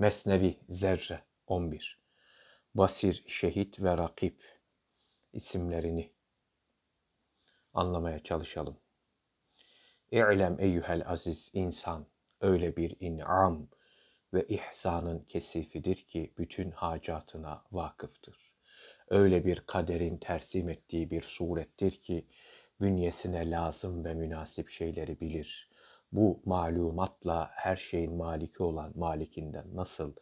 Mesnevi Zerre 11 Basir, Şehit ve Rakip isimlerini anlamaya çalışalım. İ'lem eyyuhel aziz insan öyle bir in'am ve ihsanın kesifidir ki bütün hacatına vakıftır. Öyle bir kaderin tersim ettiği bir surettir ki bünyesine lazım ve münasip şeyleri bilir bu malumatla her şeyin maliki olan malikinden nasıl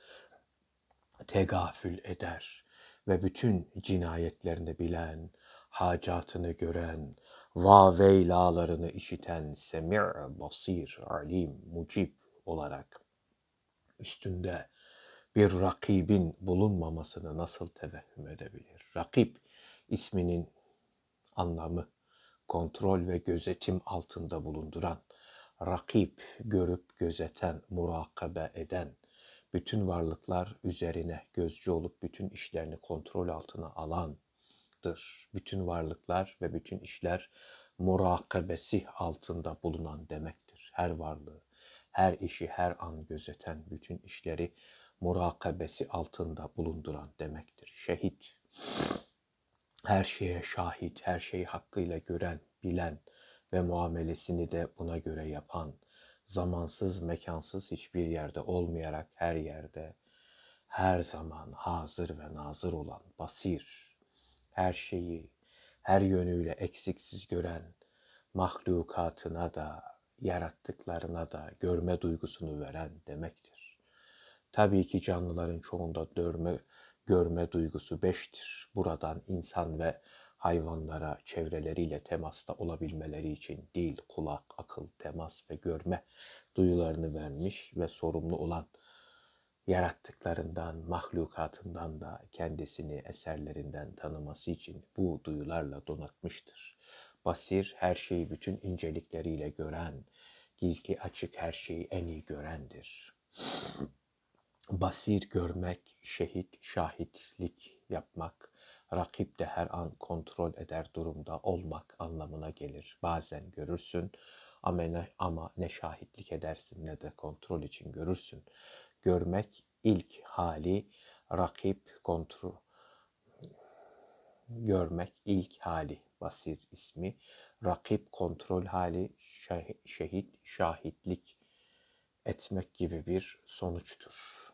tegafül eder ve bütün cinayetlerini bilen, hacatını gören, va vaveylalarını işiten semir, basir, alim, mucib olarak üstünde bir rakibin bulunmamasını nasıl tevehhüm edebilir? Rakip isminin anlamı kontrol ve gözetim altında bulunduran, rakip görüp gözeten, murakabe eden, bütün varlıklar üzerine gözcü olup bütün işlerini kontrol altına alandır. Bütün varlıklar ve bütün işler murakabesi altında bulunan demektir. Her varlığı, her işi her an gözeten, bütün işleri murakabesi altında bulunduran demektir. Şehit, her şeye şahit, her şeyi hakkıyla gören, bilen, ve muamelesini de buna göre yapan, zamansız mekansız hiçbir yerde olmayarak her yerde, her zaman hazır ve nazır olan basir, her şeyi her yönüyle eksiksiz gören, mahlukatına da, yarattıklarına da görme duygusunu veren demektir. Tabii ki canlıların çoğunda dörme, görme duygusu beştir. Buradan insan ve hayvanlara çevreleriyle temasta olabilmeleri için dil, kulak, akıl, temas ve görme duyularını vermiş ve sorumlu olan yarattıklarından, mahlukatından da kendisini eserlerinden tanıması için bu duyularla donatmıştır. Basir her şeyi bütün incelikleriyle gören, gizli açık her şeyi en iyi görendir. Basir görmek, şehit, şahitlik yapmak, rakip de her an kontrol eder durumda olmak anlamına gelir. Bazen görürsün ama ne, şahitlik edersin ne de kontrol için görürsün. Görmek ilk hali rakip kontrol görmek ilk hali basir ismi rakip kontrol hali şehit şahitlik etmek gibi bir sonuçtur.